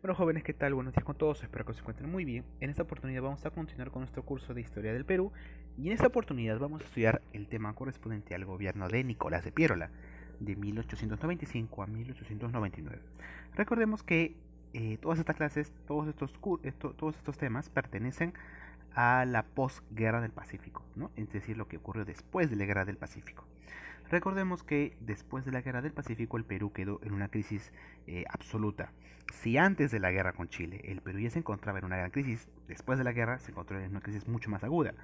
Bueno jóvenes, ¿qué tal? Buenos días con todos, espero que se encuentren muy bien. En esta oportunidad vamos a continuar con nuestro curso de Historia del Perú y en esta oportunidad vamos a estudiar el tema correspondiente al gobierno de Nicolás de Piérola de 1895 a 1899. Recordemos que eh, todas estas clases, todos estos, todos estos temas pertenecen a la posguerra del Pacífico, ¿no? es decir, lo que ocurrió después de la guerra del Pacífico. Recordemos que después de la guerra del Pacífico el Perú quedó en una crisis eh, absoluta. Si antes de la guerra con Chile el Perú ya se encontraba en una gran crisis, después de la guerra se encontró en una crisis mucho más aguda.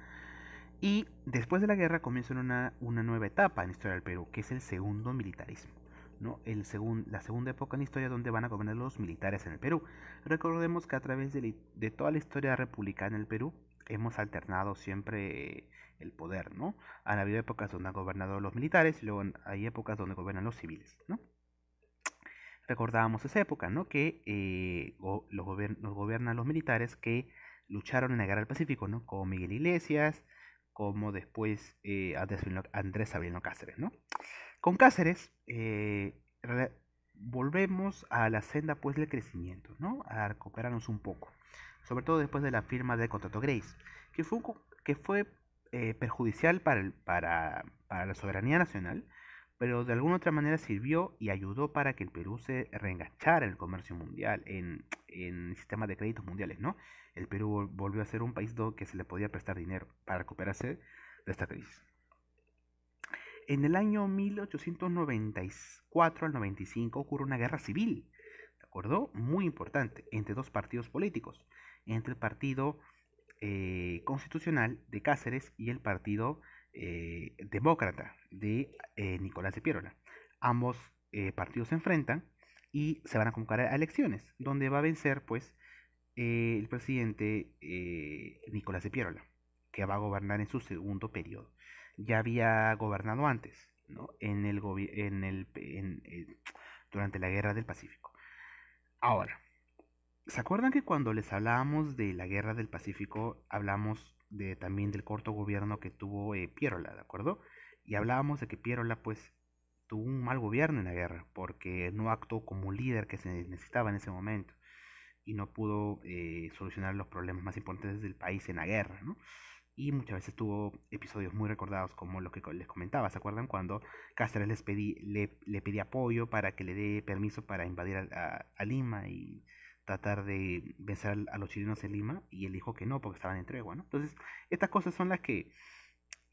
Y después de la guerra comienza una, una nueva etapa en la historia del Perú, que es el segundo militarismo. ¿no? El la segunda época en la historia donde van a gobernar los militares en el Perú. Recordemos que a través de, de toda la historia republicana en el Perú, hemos alternado siempre el poder, ¿no? Han habido épocas donde han gobernado los militares y luego hay épocas donde gobiernan los civiles, ¿no? Recordábamos esa época, ¿no? Que eh, los, gobiernan los militares que lucharon en la guerra del Pacífico, ¿no? Como Miguel Iglesias, como después eh, Andrés Sabrino Cáceres, ¿no? Con Cáceres eh, volvemos a la senda, pues, del crecimiento, ¿no? A recuperarnos un poco sobre todo después de la firma del contrato Grace, que fue, que fue eh, perjudicial para, la soberanía nacional, pero de alguna otra manera sirvió y ayudó para que el Perú se reenganchara en el comercio mundial, en, el sistema de créditos mundiales, ¿no? El Perú volvió a ser un país que se le podía prestar dinero para recuperarse de esta crisis. En el año 1894 al 95 ocurre una guerra civil, ¿de acuerdo? Muy importante, entre dos partidos políticos entre el Partido eh, Constitucional de Cáceres y el Partido eh, Demócrata de eh, Nicolás de Piérola. Ambos partidos se enfrentan y se van a convocar a elecciones, donde va a vencer pues el presidente Nicolás de Piérola, que va a gobernar en su segundo periodo. Ya había gobernado antes, ¿no? En el, en durante la Guerra del Pacífico. Ahora, ¿Se acuerdan que cuando les hablábamos de la guerra del Pacífico, hablamos de, también del corto gobierno que tuvo eh, Piérola, ¿de acuerdo? Y hablábamos de que Piérola pues, tuvo un mal gobierno en la guerra, porque no actuó como líder que se necesitaba en ese momento y no pudo eh, solucionar los problemas más importantes del país en la guerra, ¿no? Y muchas veces tuvo episodios muy recordados como lo que les comentaba, ¿se acuerdan? Cuando Cáceres les pedí, le, apoyo para que le dé permiso para invadir a, a Lima y tratar de vencer a los chilenos en Lima y él dijo que no porque estaban en tregua, ¿no? Entonces, estas cosas son las que,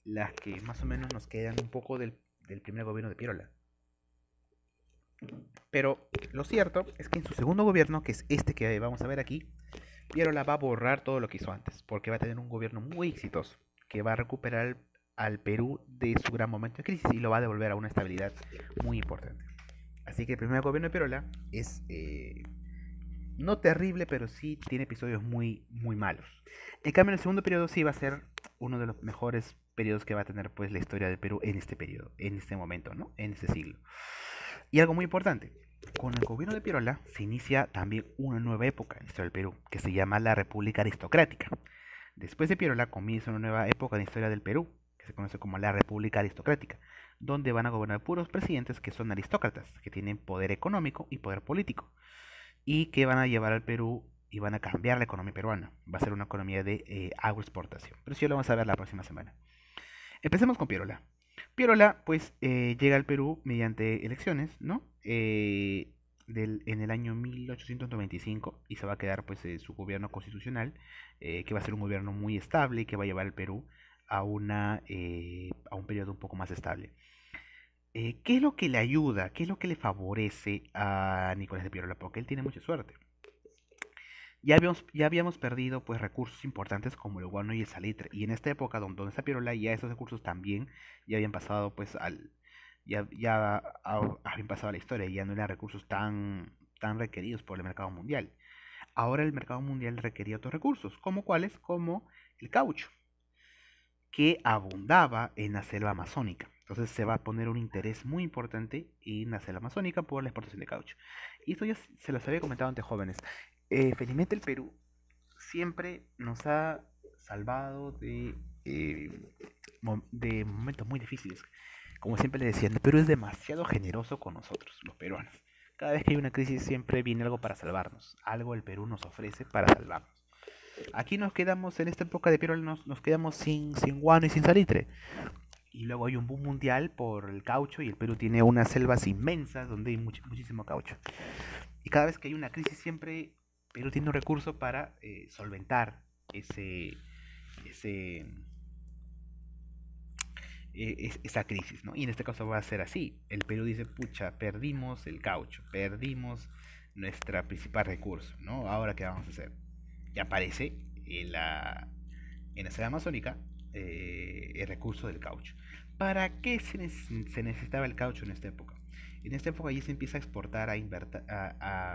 las que más o menos nos quedan un poco del, primer gobierno de Pirola. Pero lo cierto es que en su segundo gobierno, que es este que vamos a ver aquí, Pirola va a borrar todo lo que hizo antes, porque va a tener un gobierno muy exitoso, que va a recuperar al Perú de su gran momento de crisis y lo va a devolver a una estabilidad muy importante. Así que el primer gobierno de Pirola es eh, no terrible, pero sí tiene episodios muy, muy malos. En cambio, en el segundo periodo sí va a ser uno de los mejores periodos que va a tener pues la historia del Perú en este periodo, en este momento, ¿no? En este siglo. Y algo muy importante, con el gobierno de Pirola se inicia también una nueva época en la historia del Perú, que se llama la República Aristocrática. Después de Pirola comienza una nueva época en la historia del Perú, que se conoce como la República Aristocrática, donde van a gobernar puros presidentes que son aristócratas, que tienen poder económico y poder político y que van a llevar al Perú y van a cambiar la economía peruana. Va a ser una economía de eh, agroexportación. Pero eso ya lo vamos a ver la próxima semana. Empecemos con Pirola. Pirola, pues, eh, llega al Perú mediante elecciones, ¿no? Eh, en el año 1895 y se va a quedar, pues, su gobierno constitucional, que va a ser un gobierno muy estable y que va a llevar al Perú a, una, a un periodo un poco más estable. Eh, ¿qué es lo que le ayuda, qué es lo que le favorece a Nicolás de Pirola? Porque él tiene mucha suerte. Ya habíamos, ya habíamos perdido pues recursos importantes como el guano y el salitre. Y en esta época donde, está Pirola ya esos recursos también ya habían pasado pues al... Ya, ya a, habían pasado la historia, ya no eran recursos tan, tan requeridos por el mercado mundial. Ahora el mercado mundial requería otros recursos, como cuáles, como el caucho, que abundaba en la selva amazónica. Entonces se va a poner un interés muy importante en la selva amazónica por la exportación de caucho. Y esto ya se los había comentado ante jóvenes. Eh, felizmente el Perú siempre nos ha salvado de, eh, de momentos muy difíciles. Como siempre le decían, el Perú es demasiado generoso con nosotros, los peruanos. Cada vez que hay una crisis siempre viene algo para salvarnos. Algo el Perú nos ofrece para salvarnos. Aquí nos quedamos, en esta época de Perú, nos, quedamos sin, sin guano y sin salitre y luego hay un boom mundial por el caucho y el Perú tiene unas selvas inmensas donde hay muchísimo caucho. Y cada vez que hay una crisis siempre Perú tiene un recurso para eh, solventar ese, eh, esa crisis, Y en este caso va a ser así. El Perú dice, pucha, perdimos el caucho, perdimos nuestro principal recurso, ¿no? Ahora qué vamos a hacer. Y aparece en la, en la selva amazónica eh, el recurso del caucho. ¿Para qué se, necesitaba el caucho en esta época? En esta época ya se empieza a exportar, a,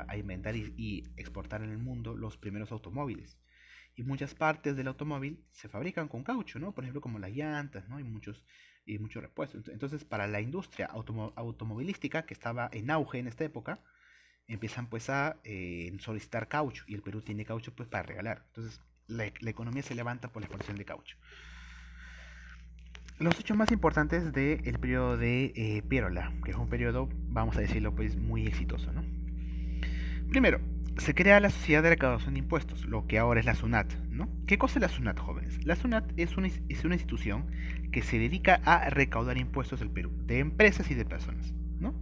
a, inventar y, exportar en el mundo los primeros automóviles. Y muchas partes del automóvil se fabrican con caucho, ¿no? Por ejemplo, como las llantas, ¿no? Y muchos, y muchos repuestos. Entonces, para la industria automovilística que estaba en auge en esta época, empiezan pues a eh, solicitar caucho. Y el Perú tiene caucho pues para regalar. Entonces, la, la economía se levanta por la exportación de caucho los hechos más importantes del periodo de eh, Pierola, que es un periodo, vamos a decirlo, pues muy exitoso. ¿no? Primero, se crea la Sociedad de Recaudación de Impuestos, lo que ahora es la SUNAT. ¿no? ¿Qué cosa es la SUNAT, jóvenes? La SUNAT es una, es una institución que se dedica a recaudar impuestos del Perú, de empresas y de personas. ¿no?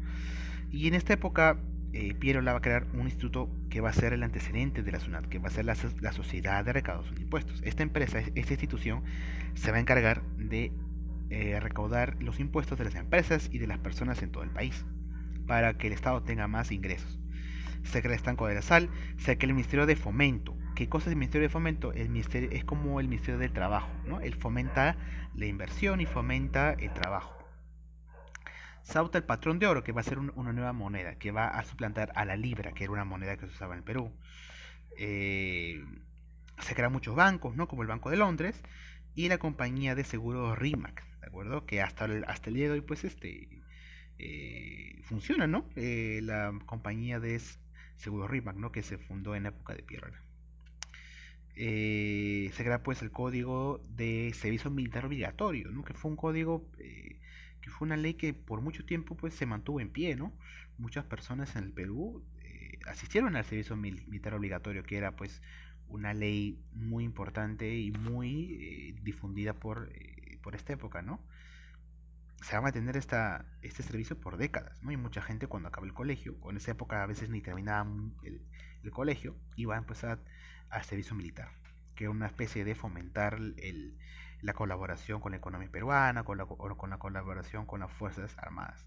Y en esta época, eh, Pierola va a crear un instituto que va a ser el antecedente de la SUNAT, que va a ser la, la Sociedad de Recaudación de Impuestos. Esta empresa, esta institución, se va a encargar de eh, recaudar los impuestos de las empresas y de las personas en todo el país, para que el Estado tenga más ingresos. Se crea el estanco de la sal, se crea el Ministerio de Fomento. ¿Qué cosa es el Ministerio de Fomento? El ministerio, es como el Ministerio del Trabajo, ¿no? Él fomenta la inversión y fomenta el trabajo. Sauta el patrón de oro, que va a ser una nueva moneda, que va a suplantar a la libra, que era una moneda que se usaba en el Perú. Eh, se crean muchos bancos, ¿no? Como el Banco de Londres, y la compañía de seguro RIMAC, ¿de acuerdo? Que hasta el, hasta el día de hoy, pues, este, eh, funciona, ¿no? Eh, la compañía de seguro RIMAC, ¿no? Que se fundó en época de Pierre. Eh, se crea, pues, el código de servicio militar obligatorio, ¿no? Que fue un código, que fue una ley que por mucho tiempo, pues, se mantuvo en pie, ¿no? Muchas personas en el Perú asistieron al servicio militar obligatorio, que era, pues, una ley muy importante y muy eh, difundida eh, por, esta época, ¿no? Se va a mantener este servicio por décadas, ¿no? Y mucha gente cuando acaba el colegio, o en esa época a veces ni terminaba el, el colegio, iba a empezar al servicio militar, que era una especie de fomentar la colaboración con la economía peruana, con la, con la colaboración con las Fuerzas Armadas.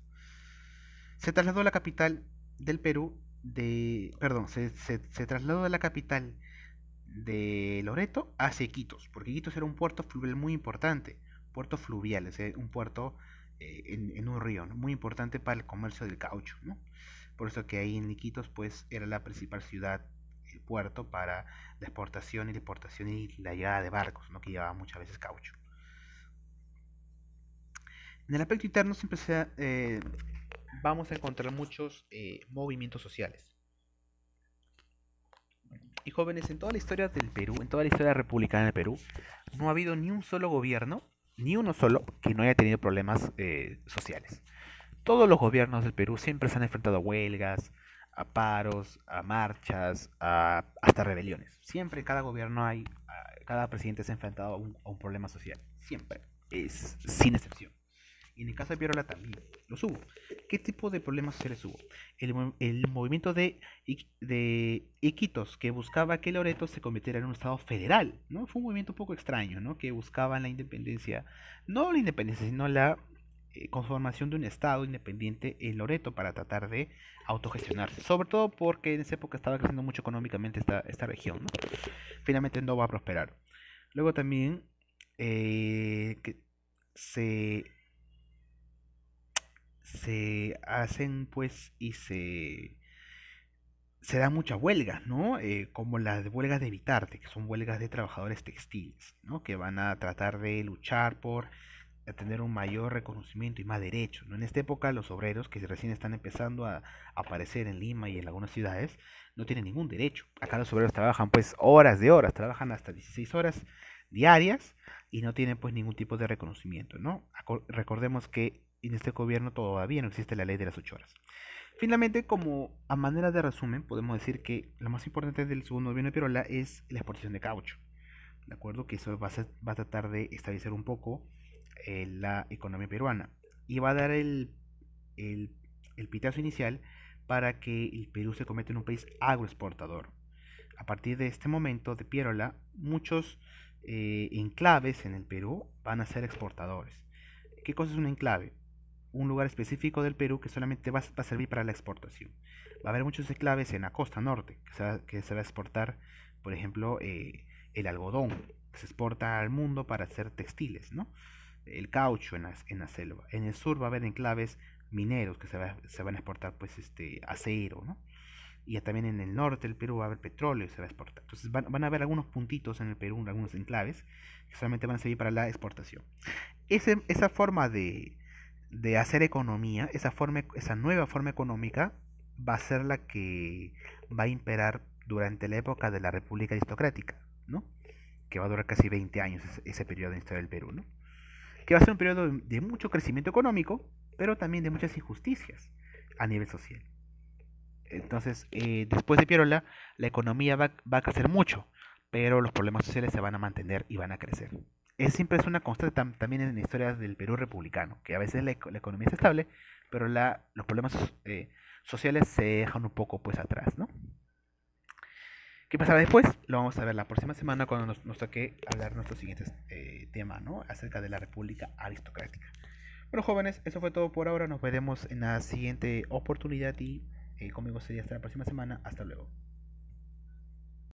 Se trasladó a la capital del Perú de... Perdón, se, se trasladó a la capital de Loreto hacia Quitos, porque Quitos era un puerto fluvial muy importante, puerto fluvial, es un puerto eh, en, un río, muy importante para el comercio del caucho, ¿no? Por eso que ahí en Iquitos pues era la principal ciudad, el eh, puerto para la exportación y la y la llegada de barcos, ¿no? Que llevaba muchas veces caucho. En el aspecto interno siempre eh, vamos a encontrar muchos movimientos sociales y jóvenes, en toda la historia del Perú, en toda la historia republicana del Perú, no ha habido ni un solo gobierno, ni uno solo, que no haya tenido problemas eh, sociales. Todos los gobiernos del Perú siempre se han enfrentado a huelgas, a paros, a marchas, a, hasta rebeliones. Siempre cada gobierno hay, ah, cada presidente se ha enfrentado a un, a un problema social. Siempre. Es sin excepción. Y en el caso de también los hubo. ¿Qué tipo de problemas se les hubo? El, movimiento de, de Iquitos, que buscaba que Loreto se convirtiera en un estado federal, ¿no? Fue un movimiento un poco extraño, ¿no? Que buscaba la independencia, no la independencia, sino la eh, conformación de un estado independiente en Loreto para tratar de autogestionarse. Sobre todo porque en esa época estaba creciendo mucho económicamente esta, esta región, Finalmente no va a prosperar. Luego también eh, se se hacen pues y se se dan muchas huelgas, ¿no? Eh, como las huelgas de Vitarte, que son huelgas de trabajadores textiles, ¿no? Que van a tratar de luchar por tener un mayor reconocimiento y más derechos, ¿no? En esta época los obreros que recién están empezando a aparecer en Lima y en algunas ciudades no tienen ningún derecho. Acá los obreros trabajan pues horas de horas, trabajan hasta 16 horas diarias y no tienen pues ningún tipo de reconocimiento, ¿no? recordemos que y en este gobierno todavía no existe la ley de las 8 horas. Finalmente, como a manera de resumen, podemos decir que lo más importante del segundo gobierno de Pirola es la exportación de caucho. ¿De acuerdo? Que eso va a, tratar de estabilizar un poco eh, la economía peruana. Y va a dar el, el, pitazo inicial para que el Perú se convierta en un país agroexportador. A partir de este momento de Pirola, muchos eh, enclaves en el Perú van a ser exportadores. ¿Qué cosa es un enclave? un lugar específico del Perú que solamente va, a servir para la exportación. Va a haber muchos enclaves en la costa norte, que se va, a exportar, por ejemplo, eh, el algodón, que se exporta al mundo para hacer textiles, ¿no? El caucho en la, selva. En el sur va a haber enclaves mineros, que se, van a exportar, pues, este, acero, ¿no? Y también en el norte del Perú va a haber petróleo que se va a exportar. Entonces van, a haber algunos puntitos en el Perú, algunos enclaves, que solamente van a servir para la exportación. esa forma de, de hacer economía, esa, forma, esa nueva forma económica va a ser la que va a imperar durante la época de la República Aristocrática, ¿no? Que va a durar casi 20 años ese periodo en historia del Perú, ¿no? Que va a ser un periodo de mucho crecimiento económico, pero también de muchas injusticias a nivel social. Entonces, eh, después de Pierola, la economía va, va a crecer mucho, pero los problemas sociales se van a mantener y van a crecer es siempre es una constante también en la historia del Perú republicano, que a veces la, economía es estable, pero la, los problemas eh, sociales se dejan un poco pues atrás, ¿no? ¿Qué pasará después? Lo vamos a ver la próxima semana cuando nos, toque hablar nuestro siguiente eh, tema, ¿no? Acerca de la República Aristocrática. Bueno, jóvenes, eso fue todo por ahora. Nos veremos en la siguiente oportunidad y eh, conmigo sería hasta la próxima semana. Hasta luego.